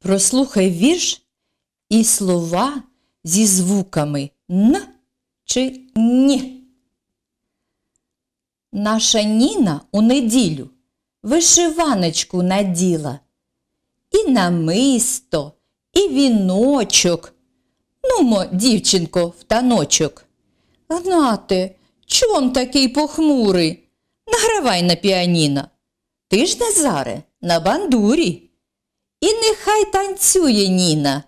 Прослухай вірш і слова зі звуками Н чи Ні. Наша Ніна у неділю вишиваночку наділа. І намисто, і віночок. Нумо, дівчинко, в таночок. Гнате, чом такий похмурий? Награвай на піаніно. Ти ж Назаре, на бандурі. І нехай танцює Ніна.